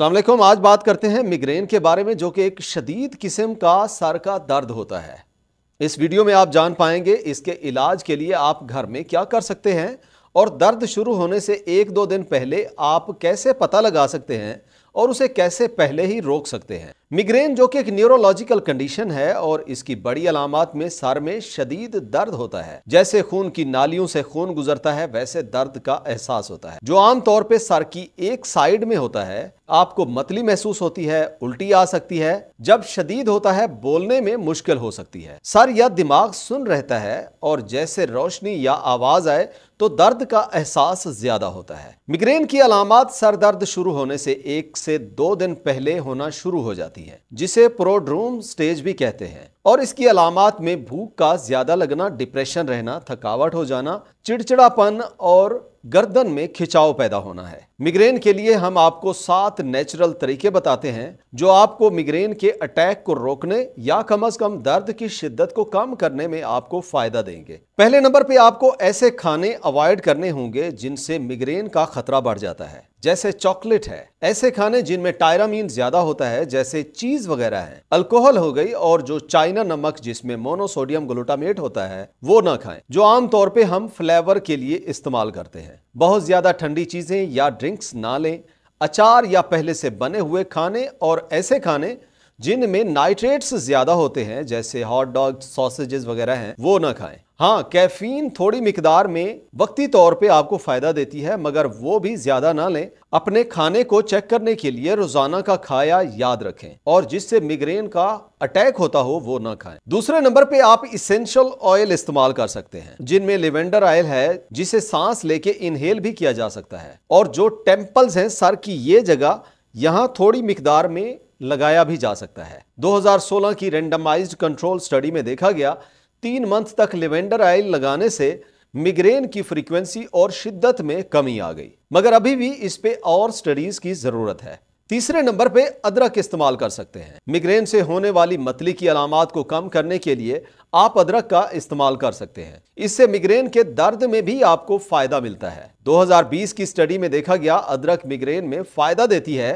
वालेकुम आज बात करते हैं मिग्रेन के बारे में जो कि एक शदीद किस्म का सर का दर्द होता है इस वीडियो में आप जान पाएंगे इसके इलाज के लिए आप घर में क्या कर सकते हैं और दर्द शुरू होने से एक दो दिन पहले आप कैसे पता लगा सकते हैं और उसे कैसे पहले ही रोक सकते हैं मिग्रेन जो कि एक न्यूरोलॉजिकल कंडीशन है और इसकी बड़ी अलामत में सर में शदीद दर्द होता है जैसे खून की नालियों से खून गुजरता है वैसे दर्द का एहसास होता है जो आमतौर पर सर की एक साइड में होता है आपको मतली महसूस होती है उल्टी आ सकती है जब शदीद होता है बोलने में मुश्किल हो सकती है सर या दिमाग सुन रहता है और जैसे रोशनी या आवाज आए तो दर्द का एहसास ज्यादा होता है मिग्रेन की अलामत सर दर्द शुरू होने से एक से दो दिन पहले होना शुरू हो जाता है जाती है जिसे प्रोड्रोम स्टेज भी कहते हैं और इसकी अलामत में भूख का ज्यादा लगना डिप्रेशन रहना थकावट हो जाना चिड़चिड़ापन और गर्दन में खिंचाव पैदा होना है मिग्रेन के लिए हम आपको सात नेचुरल तरीके बताते हैं जो आपको मिग्रेन के अटैक को रोकने या कम अज कम दर्द की शिद्दत को कम करने में आपको फायदा देंगे पहले नंबर पे आपको ऐसे खाने अवॉइड करने होंगे जिनसे मिग्रेन का खतरा बढ़ जाता है जैसे चॉकलेट है ऐसे खाने जिनमें टायरामीन ज्यादा होता है जैसे चीज वगैरह है अल्कोहल हो गई और जो चाइना नमक जिसमें मोनोसोडियम ग्लूटामेट होता है वो ना खाएं जो आमतौर पे हम फ्लेवर के लिए इस्तेमाल करते हैं बहुत ज्यादा ठंडी चीजें या ड्रिंक्स ना लें अचार या पहले से बने हुए खाने और ऐसे खाने जिनमें नाइट्रेट्स ज़्यादा होते हैं जैसे हॉट डॉग सॉसेजेस वगैरह हैं वो ना खाएं हाँ कैफीन थोड़ी मकदार में वक्ती तौर पे आपको फ़ायदा देती है मगर वो भी ज़्यादा ना लें अपने खाने को चेक करने के लिए रोज़ाना का खाया याद रखें और जिससे मिग्रेन का अटैक होता हो वो ना खाएं दूसरे नंबर पे आप इसेंशियल ऑयल इस्तेमाल कर सकते हैं जिनमें लेवेंडर ऑयल है जिसे सांस लेके इनहेल भी किया जा सकता है और जो टेम्पल्स हैं सर की ये जगह यहाँ थोड़ी मकदार में लगाया भी जा सकता है 2016 की रेंडमाइज्ड कंट्रोल स्टडी में देखा गया तीन मंथ तक लेवेंडर आयल लगाने से मिग्रेन की फ्रीक्वेंसी और शिद्दत में कमी आ गई मगर अभी भी इस पे और स्टडीज की जरूरत है तीसरे नंबर पे अदरक इस्तेमाल कर सकते हैं मिग्रेन से होने वाली मतली की अलामत को कम करने के लिए आप अदरक का इस्तेमाल कर सकते हैं इससे मिग्रेन के दर्द में भी आपको फायदा मिलता है 2020 की स्टडी में देखा गया अदरक मिग्रेन में फायदा देती है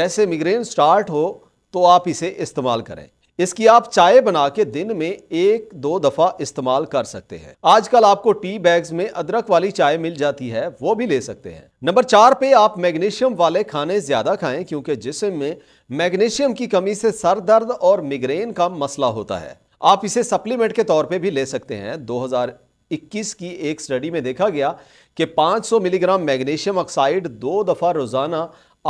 जैसे मिग्रेन स्टार्ट हो तो आप इसे इस्तेमाल करें इसकी आप चाय बना के दिन में एक दो दफा इस्तेमाल कर सकते हैं आजकल आपको टी बैग्स में अदरक वाली चाय मिल जाती है वो भी ले सकते हैं नंबर चार पे आप मैग्नीशियम वाले खाने ज्यादा खाएं क्योंकि जिसम में मैग्नीशियम की कमी से सर दर्द और मिग्रेन का मसला होता है आप इसे सप्लीमेंट के तौर पर भी ले सकते हैं दो 21 की एक स्टडी में देखा गया कि 500 मिलीग्राम मैग्नीशियम ऑक्साइड दो दफ़ा रोज़ाना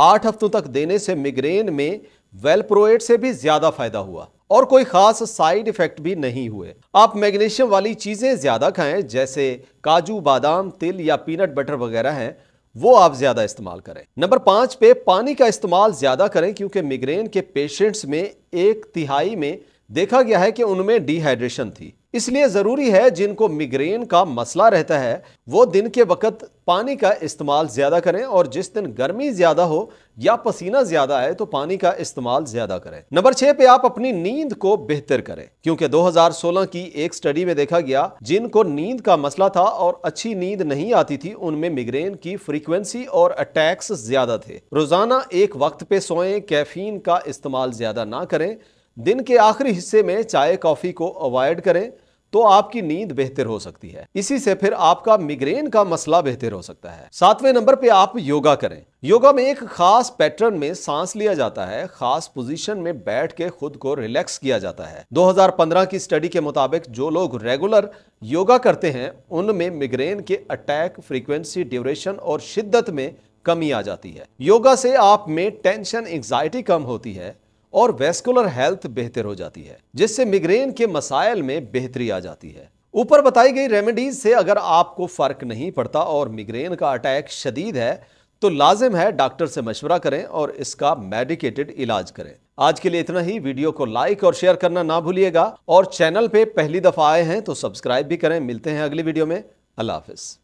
आठ हफ्तों तक देने से मिग्रेन में वेलप्रोएट से भी ज्यादा फायदा हुआ और कोई खास साइड इफेक्ट भी नहीं हुए आप मैग्नीशियम वाली चीजें ज्यादा खाएं जैसे काजू बादाम तिल या पीनट बटर वगैरह हैं वो आप ज्यादा इस्तेमाल करें नंबर पांच पे पानी का इस्तेमाल ज्यादा करें क्योंकि मिग्रेन के पेशेंट्स में एक तिहाई में देखा गया है कि उनमें डिहाइड्रेशन थी इसलिए ज़रूरी है जिनको मिग्रेन का मसला रहता है वो दिन के वक्त पानी का इस्तेमाल ज़्यादा करें और जिस दिन गर्मी ज़्यादा हो या पसीना ज़्यादा आए तो पानी का इस्तेमाल ज़्यादा करें नंबर छह पे आप अपनी नींद को बेहतर करें क्योंकि 2016 की एक स्टडी में देखा गया जिनको नींद का मसला था और अच्छी नींद नहीं आती थी उनमें मिग्रेन की फ्रीक्वेंसी और अटैक्स ज़्यादा थे रोज़ाना एक वक्त पे सोए कैफीन का इस्तेमाल ज़्यादा ना करें दिन के आखिरी हिस्से में चाय कॉफ़ी को अवॉइड करें तो आपकी नींद बेहतर हो सकती है इसी से फिर आपका मिग्रेन का मसला बेहतर हो सकता है सातवें नंबर पे आप योगा करें योगा में एक खास पैटर्न में सांस लिया जाता है खास पोजीशन में बैठ के खुद को रिलैक्स किया जाता है 2015 की स्टडी के मुताबिक जो लोग रेगुलर योगा करते हैं उनमें मिग्रेन के अटैक फ्रीक्वेंसी ड्यूरेशन और शिद्दत में कमी आ जाती है योगा से आप में टेंशन एंग्जाइटी कम होती है और वेस्कुलर हेल्थ बेहतर हो जाती है जिससे मिग्रेन के मसाइल में बेहतरी आ जाती है ऊपर बताई गई रेमेडीज से अगर आपको फर्क नहीं पड़ता और मिग्रेन का अटैक शदीद है तो लाजिम है डॉक्टर से मशवरा करें और इसका मेडिकेटेड इलाज करें आज के लिए इतना ही वीडियो को लाइक और शेयर करना ना भूलिएगा और चैनल पे पहली दफा आए हैं तो सब्सक्राइब भी करें मिलते हैं अगली वीडियो में अल्लाह हाफिज़